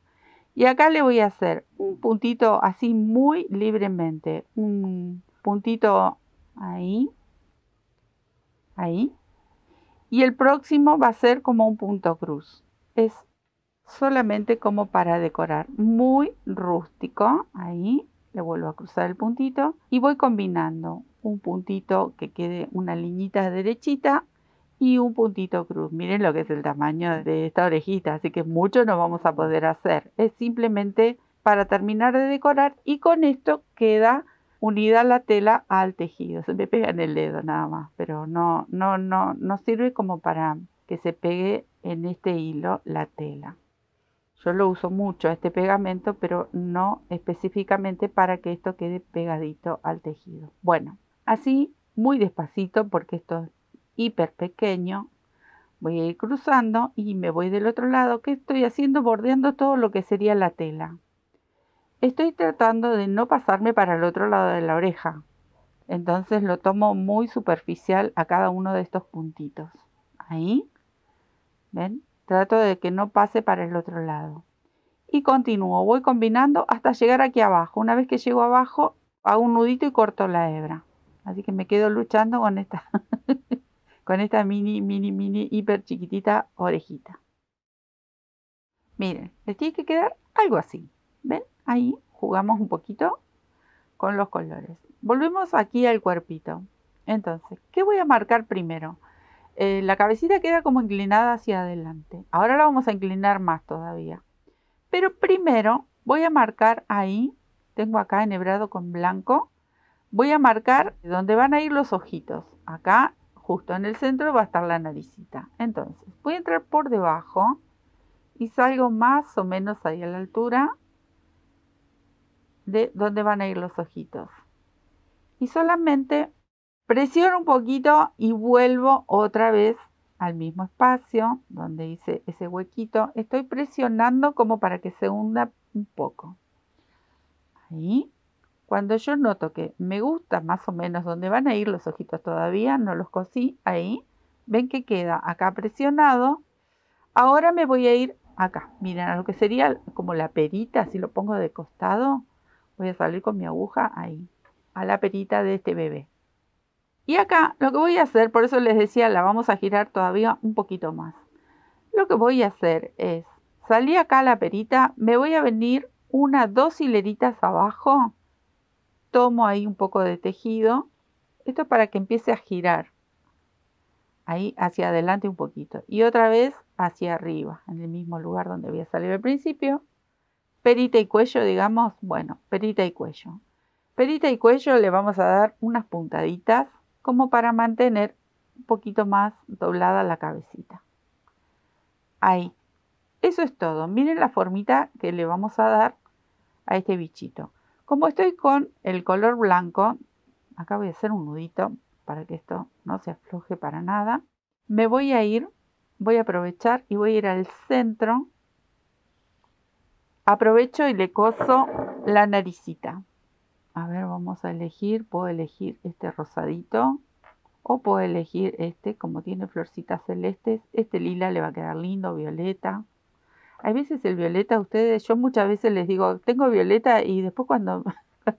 Y acá le voy a hacer un puntito así muy libremente. Un puntito ahí. Ahí. Y el próximo va a ser como un punto cruz. Es solamente como para decorar. Muy rústico, ahí le vuelvo a cruzar el puntito y voy combinando un puntito que quede una liñita derechita y un puntito cruz. Miren lo que es el tamaño de esta orejita, así que mucho no vamos a poder hacer. Es simplemente para terminar de decorar y con esto queda unida la tela al tejido. Se me pega en el dedo nada más, pero no, no, no, no sirve como para que se pegue en este hilo la tela. Yo lo uso mucho este pegamento, pero no específicamente para que esto quede pegadito al tejido. Bueno, así muy despacito porque esto es hiper pequeño. Voy a ir cruzando y me voy del otro lado. ¿Qué estoy haciendo? Bordeando todo lo que sería la tela. Estoy tratando de no pasarme para el otro lado de la oreja. Entonces lo tomo muy superficial a cada uno de estos puntitos. Ahí. ¿Ven? Trato de que no pase para el otro lado. Y continúo, voy combinando hasta llegar aquí abajo. Una vez que llego abajo, hago un nudito y corto la hebra. Así que me quedo luchando con esta, con esta mini, mini, mini, hiper chiquitita orejita. Miren, le tiene que quedar algo así. ¿Ven? Ahí jugamos un poquito con los colores. Volvemos aquí al cuerpito. Entonces, ¿qué voy a marcar primero? Eh, la cabecita queda como inclinada hacia adelante. Ahora la vamos a inclinar más todavía. Pero primero voy a marcar ahí, tengo acá enhebrado con blanco, voy a marcar dónde van a ir los ojitos. Acá, justo en el centro, va a estar la naricita. Entonces, voy a entrar por debajo y salgo más o menos ahí a la altura de donde van a ir los ojitos. Y solamente Presiono un poquito y vuelvo otra vez al mismo espacio donde hice ese huequito. Estoy presionando como para que se hunda un poco. Ahí. Cuando yo noto que me gusta más o menos dónde van a ir los ojitos todavía, no los cosí, ahí. Ven que queda acá presionado. Ahora me voy a ir acá. Miren, a lo que sería como la perita, si lo pongo de costado, voy a salir con mi aguja ahí, a la perita de este bebé. Y acá lo que voy a hacer, por eso les decía, la vamos a girar todavía un poquito más. Lo que voy a hacer es, salí acá la perita, me voy a venir una, dos hileritas abajo, tomo ahí un poco de tejido, esto para que empiece a girar, ahí hacia adelante un poquito, y otra vez hacia arriba, en el mismo lugar donde voy a salir al principio, perita y cuello, digamos, bueno, perita y cuello. Perita y cuello le vamos a dar unas puntaditas como para mantener un poquito más doblada la cabecita. Ahí. Eso es todo. Miren la formita que le vamos a dar a este bichito. Como estoy con el color blanco, acá voy a hacer un nudito para que esto no se afloje para nada. Me voy a ir, voy a aprovechar y voy a ir al centro. Aprovecho y le coso la naricita. A ver, vamos a elegir, puedo elegir este rosadito o puedo elegir este, como tiene florcitas celestes, este lila le va a quedar lindo, violeta. Hay veces el violeta, ustedes, yo muchas veces les digo, tengo violeta y después cuando,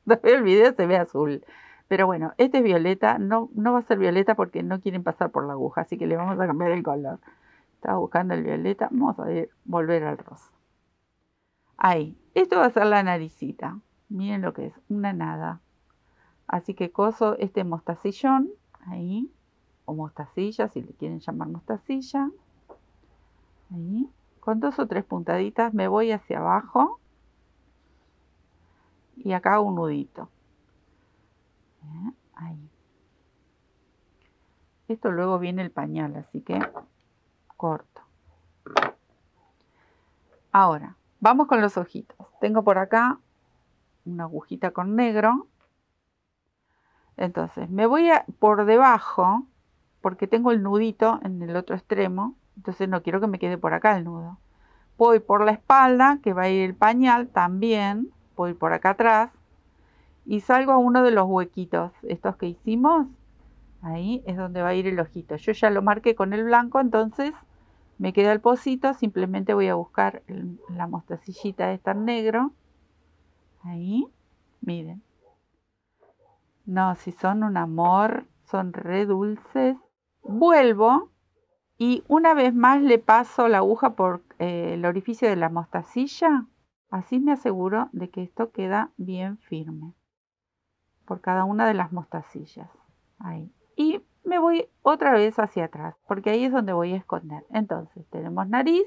veo el video se ve azul. Pero bueno, este es violeta, no, no va a ser violeta porque no quieren pasar por la aguja, así que le vamos a cambiar el color. Estaba buscando el violeta, vamos a volver al rosa. Ahí, esto va a ser la naricita. Miren lo que es, una nada. Así que coso este mostacillón, ahí, o mostacilla, si le quieren llamar mostacilla. Ahí, con dos o tres puntaditas me voy hacia abajo. Y acá un nudito. ahí. Esto luego viene el pañal, así que corto. Ahora, vamos con los ojitos. Tengo por acá una agujita con negro. Entonces me voy por debajo porque tengo el nudito en el otro extremo, entonces no quiero que me quede por acá el nudo. Voy por la espalda, que va a ir el pañal también, voy por acá atrás y salgo a uno de los huequitos, estos que hicimos, ahí es donde va a ir el ojito. Yo ya lo marqué con el blanco, entonces me queda el pocito, simplemente voy a buscar la mostacillita esta en negro Ahí, miren. No, si son un amor, son re dulces. Vuelvo y una vez más le paso la aguja por eh, el orificio de la mostacilla. Así me aseguro de que esto queda bien firme por cada una de las mostacillas. Ahí. Y me voy otra vez hacia atrás, porque ahí es donde voy a esconder. Entonces, tenemos nariz,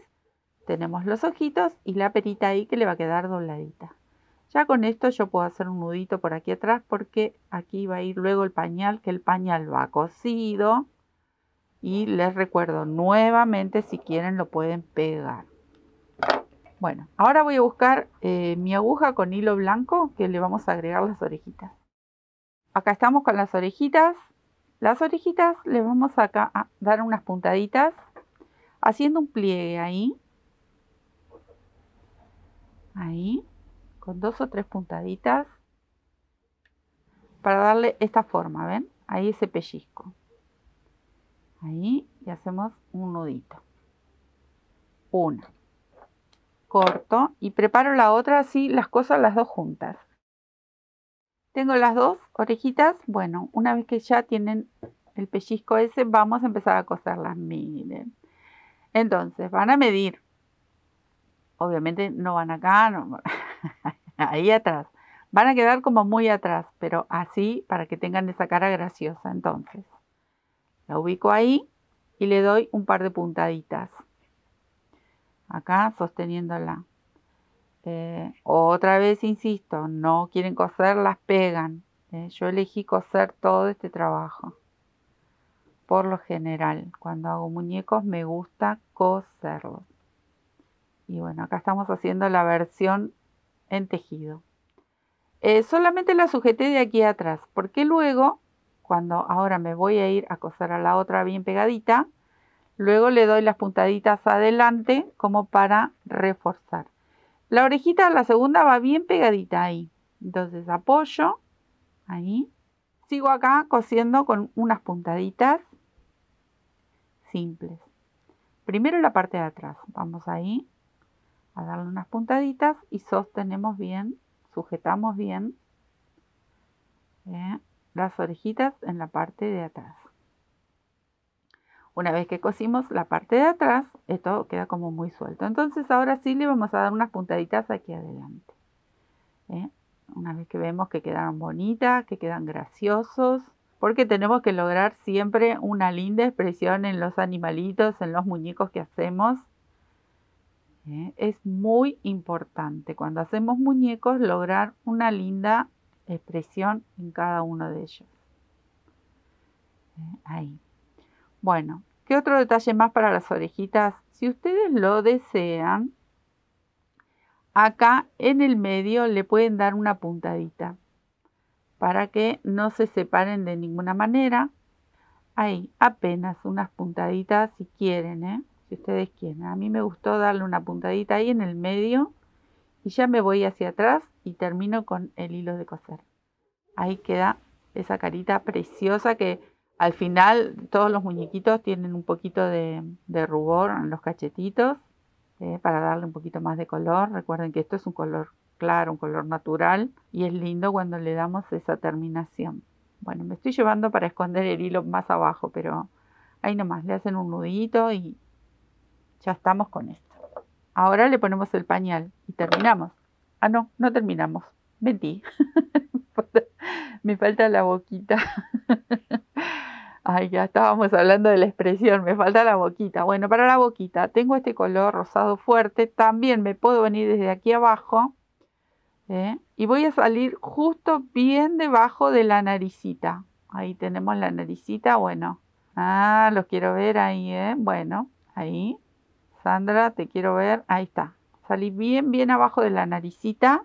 tenemos los ojitos y la perita ahí que le va a quedar dobladita. Ya con esto yo puedo hacer un nudito por aquí atrás porque aquí va a ir luego el pañal, que el pañal va cosido. Y les recuerdo nuevamente, si quieren lo pueden pegar. Bueno, ahora voy a buscar eh, mi aguja con hilo blanco que le vamos a agregar las orejitas. Acá estamos con las orejitas. Las orejitas le vamos acá a dar unas puntaditas haciendo un pliegue ahí. Ahí con dos o tres puntaditas para darle esta forma, ¿ven? Ahí ese pellizco. Ahí y hacemos un nudito. Una. Corto y preparo la otra así las cosas las dos juntas. Tengo las dos orejitas. Bueno, una vez que ya tienen el pellizco ese, vamos a empezar a coserlas. Miren. Entonces, van a medir. Obviamente no van acá, no, ahí atrás. Van a quedar como muy atrás, pero así para que tengan esa cara graciosa entonces. La ubico ahí y le doy un par de puntaditas. Acá sosteniéndola. Eh, otra vez, insisto, no quieren coser, las pegan. Eh, yo elegí coser todo este trabajo. Por lo general, cuando hago muñecos me gusta coserlos. Y bueno, acá estamos haciendo la versión en tejido. Eh, solamente la sujeté de aquí atrás, porque luego, cuando ahora me voy a ir a coser a la otra bien pegadita, luego le doy las puntaditas adelante como para reforzar. La orejita, la segunda, va bien pegadita ahí. Entonces apoyo, ahí. Sigo acá cosiendo con unas puntaditas simples. Primero la parte de atrás, vamos ahí, a darle unas puntaditas y sostenemos bien, sujetamos bien eh, las orejitas en la parte de atrás. Una vez que cosimos la parte de atrás, esto queda como muy suelto. Entonces ahora sí le vamos a dar unas puntaditas aquí adelante. Eh. Una vez que vemos que quedan bonitas, que quedan graciosos, porque tenemos que lograr siempre una linda expresión en los animalitos, en los muñecos que hacemos. ¿eh? Es muy importante cuando hacemos muñecos lograr una linda expresión en cada uno de ellos. ¿Eh? Ahí. Bueno, ¿qué otro detalle más para las orejitas? Si ustedes lo desean, acá en el medio le pueden dar una puntadita para que no se separen de ninguna manera. Ahí, apenas unas puntaditas si quieren, ¿eh? si ustedes quieren. A mí me gustó darle una puntadita ahí en el medio y ya me voy hacia atrás y termino con el hilo de coser. Ahí queda esa carita preciosa que al final todos los muñequitos tienen un poquito de, rubor en los cachetitos eh, para darle un poquito más de color. Recuerden que esto es un color claro, un color natural y es lindo cuando le damos esa terminación. Bueno, me estoy llevando para esconder el hilo más abajo, pero ahí nomás le hacen un nudito y, ya estamos con esto. Ahora le ponemos el pañal y terminamos. Ah, no, no terminamos. Mentí. me falta la boquita. Ay, ya estábamos hablando de la expresión, me falta la boquita. Bueno, para la boquita tengo este color rosado fuerte, también me puedo venir desde aquí abajo ¿eh? y voy a salir justo bien debajo de la naricita. Ahí tenemos la naricita, bueno. Ah, los quiero ver ahí, ¿eh? Bueno, ahí. Sandra, te quiero ver. Ahí está. Salí bien, bien abajo de la naricita.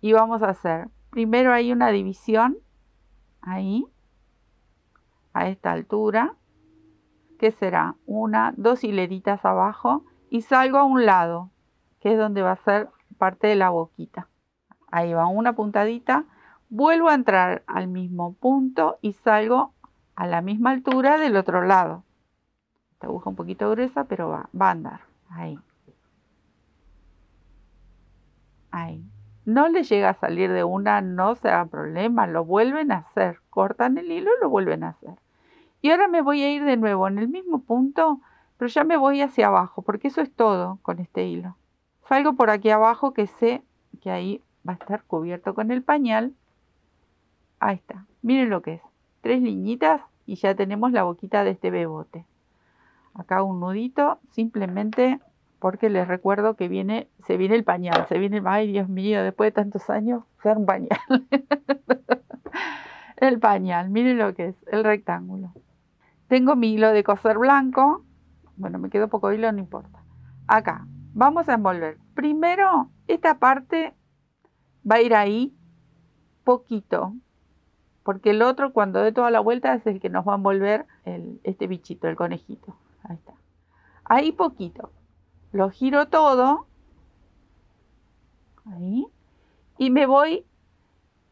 Y vamos a hacer, primero hay una división, ahí, a esta altura, que será una, dos hileritas abajo, y salgo a un lado, que es donde va a ser parte de la boquita. Ahí va una puntadita, vuelvo a entrar al mismo punto y salgo a la misma altura del otro lado. Esta aguja un poquito gruesa, pero va, va a andar. Ahí. Ahí. No le llega a salir de una, no se da problema, lo vuelven a hacer. Cortan el hilo y lo vuelven a hacer. Y ahora me voy a ir de nuevo en el mismo punto, pero ya me voy hacia abajo, porque eso es todo con este hilo. Salgo por aquí abajo que sé que ahí va a estar cubierto con el pañal. Ahí está. Miren lo que es. Tres liñitas y ya tenemos la boquita de este bebote acá un nudito, simplemente porque les recuerdo que viene, se viene el pañal, se viene, ay Dios mío, después de tantos años, ser un pañal. el pañal, miren lo que es, el rectángulo. Tengo mi hilo de coser blanco, bueno, me quedo poco hilo, no importa. Acá, vamos a envolver. Primero, esta parte va a ir ahí poquito, porque el otro cuando dé toda la vuelta es el que nos va a envolver el, este bichito, el conejito. Ahí está. Ahí poquito. Lo giro todo. Ahí. Y me voy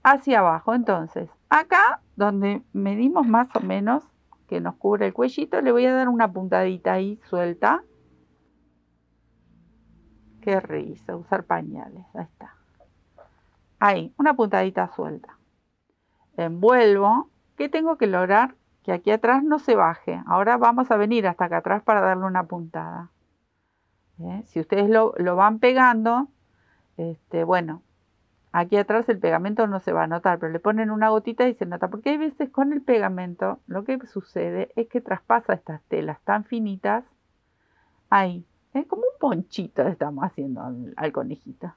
hacia abajo. Entonces, acá donde medimos más o menos que nos cubre el cuellito, le voy a dar una puntadita ahí suelta. Qué risa, usar pañales. Ahí está. Ahí, una puntadita suelta. Envuelvo. ¿Qué tengo que lograr? que aquí atrás no se baje. Ahora vamos a venir hasta acá atrás para darle una puntada. ¿Eh? Si ustedes lo, lo van pegando, este, bueno, aquí atrás el pegamento no se va a notar, pero le ponen una gotita y se nota, porque hay veces con el pegamento lo que sucede es que traspasa estas telas tan finitas, ahí, es como un ponchito estamos haciendo al conejito.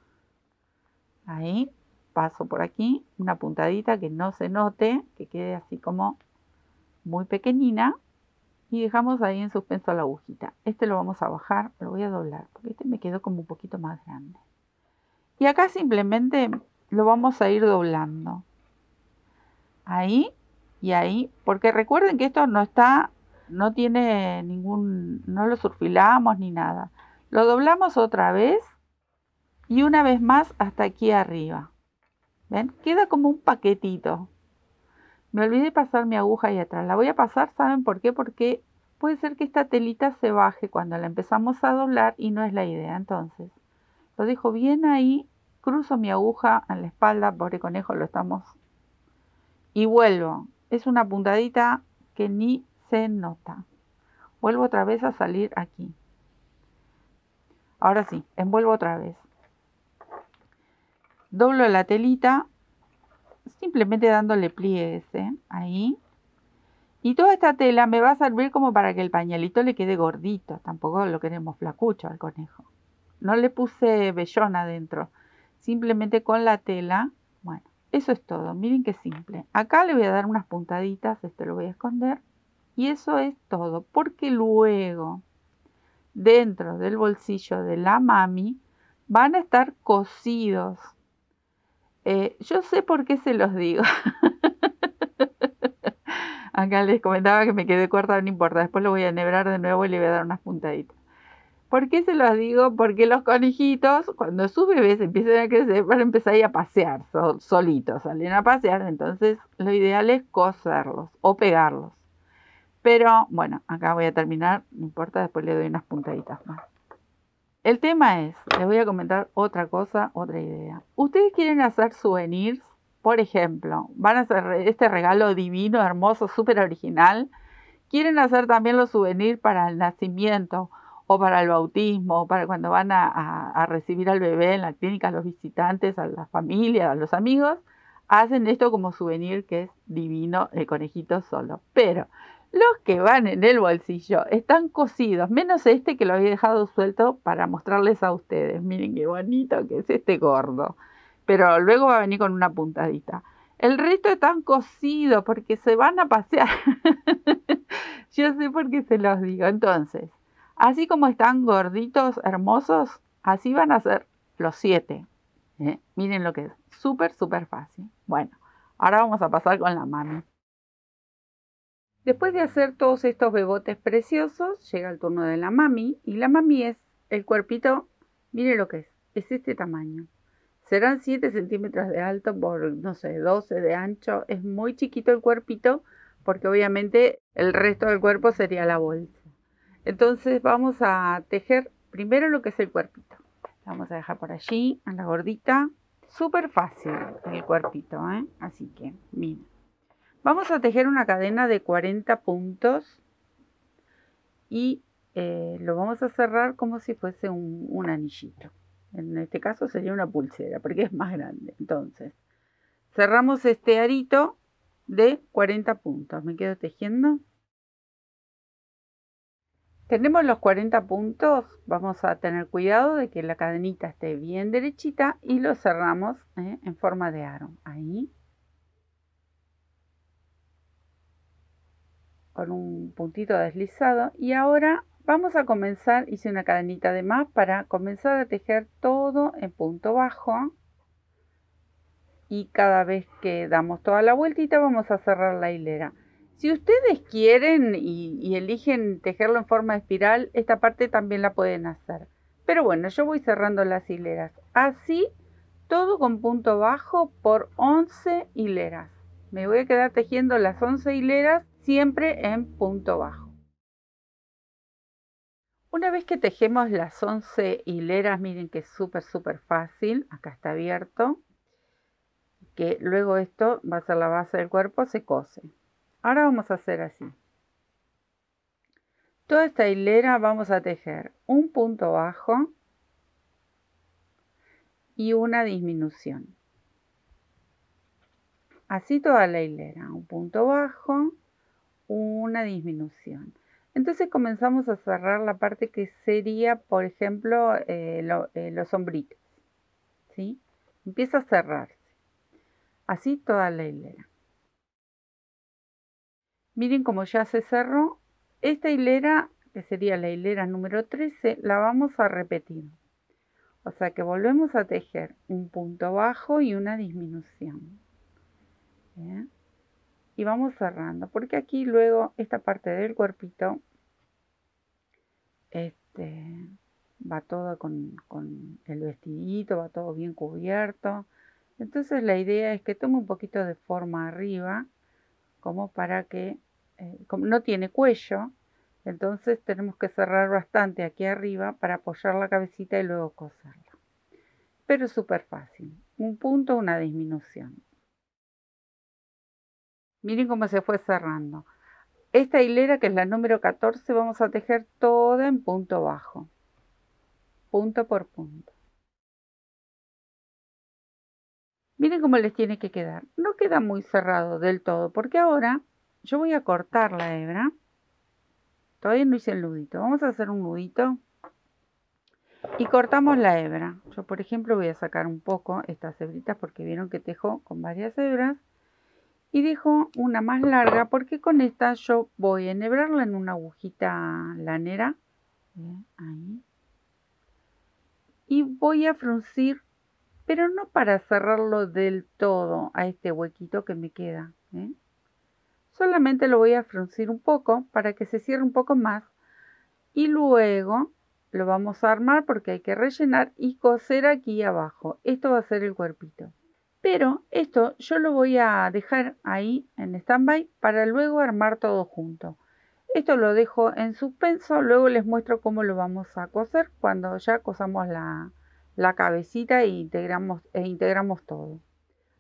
Ahí, paso por aquí, una puntadita que no se note, que quede así como muy pequeñina y dejamos ahí en suspenso la agujita. Este lo vamos a bajar, lo voy a doblar porque este me quedó como un poquito más grande. Y acá simplemente lo vamos a ir doblando. Ahí y ahí, porque recuerden que esto no está, no tiene ningún, no lo surfilamos ni nada. Lo doblamos otra vez y una vez más hasta aquí arriba. ¿Ven? Queda como un paquetito. Me olvidé pasar mi aguja ahí atrás. La voy a pasar, ¿saben por qué? Porque puede ser que esta telita se baje cuando la empezamos a doblar y no es la idea. Entonces, lo dejo bien ahí, cruzo mi aguja en la espalda, pobre conejo, lo estamos... Y vuelvo. Es una puntadita que ni se nota. Vuelvo otra vez a salir aquí. Ahora sí, envuelvo otra vez. Doblo la telita simplemente dándole pliegues ¿eh? ahí. Y toda esta tela me va a servir como para que el pañalito le quede gordito. Tampoco lo queremos flacucho al conejo. No le puse vellón adentro. Simplemente con la tela. Bueno, eso es todo. Miren qué simple. Acá le voy a dar unas puntaditas. Esto lo voy a esconder. Y eso es todo. Porque luego, dentro del bolsillo de la mami, van a estar cosidos eh, yo sé por qué se los digo. Acá les comentaba que me quedé corta, no importa. Después lo voy a enhebrar de nuevo y le voy a dar unas puntaditas. ¿Por qué se los digo? Porque los conejitos, cuando sus bebés empiezan a crecer, van a empezar a, ir a pasear solitos, salen a pasear. Entonces, lo ideal es coserlos o pegarlos. Pero bueno, acá voy a terminar, no importa, después le doy unas puntaditas más. El tema es, les voy a comentar otra cosa, otra idea. Ustedes quieren hacer souvenirs, por ejemplo, van a hacer este regalo divino, hermoso, súper original. Quieren hacer también los souvenirs para el nacimiento o para el bautismo, para cuando van a, recibir al bebé en la clínica, a los visitantes, a la familia, a los amigos hacen esto como souvenir que es divino el conejito solo. Pero los que van en el bolsillo están cosidos, menos este que lo había dejado suelto para mostrarles a ustedes. Miren qué bonito que es este gordo. Pero luego va a venir con una puntadita. El resto están cosidos porque se van a pasear. Yo sé por qué se los digo. Entonces, así como están gorditos, hermosos, así van a ser los siete. ¿Eh? Miren lo que es. Súper, súper fácil. Bueno, ahora vamos a pasar con la mami. Después de hacer todos estos bebotes preciosos, llega el turno de la mami y la mami es el cuerpito, mire lo que es, es este tamaño. Serán 7 centímetros de alto por, no sé, 12 de ancho. Es muy chiquito el cuerpito porque obviamente el resto del cuerpo sería la bolsa. Entonces vamos a tejer primero lo que es el cuerpito. vamos a dejar por allí, a la gordita. Súper fácil el cuerpito, ¿eh? Así que, miren. Vamos a tejer una cadena de 40 puntos y eh, lo vamos a cerrar como si fuese un, un anillito. En este caso sería una pulsera porque es más grande. Entonces, cerramos este arito de 40 puntos. Me quedo tejiendo. Tenemos los 40 puntos, vamos a tener cuidado de que la cadenita esté bien derechita y lo cerramos eh, en forma de aro. Ahí. con un puntito deslizado y ahora vamos a comenzar, hice una cadenita de más para comenzar a tejer todo en punto bajo y cada vez que damos toda la vueltita vamos a cerrar la hilera. Si ustedes quieren y, y eligen tejerlo en forma espiral, esta parte también la pueden hacer. Pero bueno, yo voy cerrando las hileras. Así, todo con punto bajo por 11 hileras. Me voy a quedar tejiendo las 11 hileras siempre en punto bajo. Una vez que tejemos las 11 hileras, miren que es súper, súper fácil, acá está abierto, que luego esto va a ser la base del cuerpo, se cose. Ahora vamos a hacer así. Toda esta hilera vamos a tejer un punto bajo y una disminución. Así toda la hilera, un punto bajo, una disminución. Entonces comenzamos a cerrar la parte que sería, por ejemplo, eh, eh, los sombritos. ¿sí? Empieza a cerrarse. Así toda la hilera. Miren cómo ya se cerró. Esta hilera, que sería la hilera número 13, la vamos a repetir. O sea que volvemos a tejer un punto bajo y una disminución y vamos cerrando porque aquí luego esta parte del cuerpito este va todo con, con, el vestidito va todo bien cubierto entonces la idea es que tome un poquito de forma arriba como para que eh, como no tiene cuello entonces tenemos que cerrar bastante aquí arriba para apoyar la cabecita y luego coserla pero súper fácil un punto una disminución Miren cómo se fue cerrando. Esta hilera que es la número 14 vamos a tejer toda en punto bajo. Punto por punto. Miren cómo les tiene que quedar. No queda muy cerrado del todo porque ahora yo voy a cortar la hebra. Todavía no hice el nudito. Vamos a hacer un nudito y cortamos la hebra. Yo por ejemplo voy a sacar un poco estas hebritas porque vieron que tejo con varias hebras y dejo una más larga porque con esta yo voy a enhebrarla en una agujita lanera ahí. y voy a fruncir pero no para cerrarlo del todo a este huequito que me queda ¿eh? solamente lo voy a fruncir un poco para que se cierre un poco más y luego lo vamos a armar porque hay que rellenar y coser aquí abajo esto va a ser el cuerpito pero esto yo lo voy a dejar ahí en stand-by para luego armar todo junto. Esto lo dejo en suspenso, luego les muestro cómo lo vamos a coser cuando ya cosamos la, la cabecita e integramos, e integramos todo.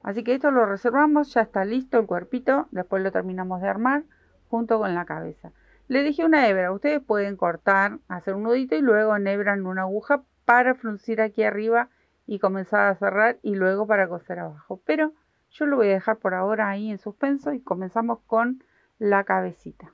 Así que esto lo reservamos, ya está listo el cuerpito, después lo terminamos de armar junto con la cabeza. Le dije una hebra, ustedes pueden cortar, hacer un nudito y luego enhebran una aguja para fruncir aquí arriba y comenzar a cerrar y luego para coser abajo. Pero yo lo voy a dejar por ahora ahí en suspenso y comenzamos con la cabecita.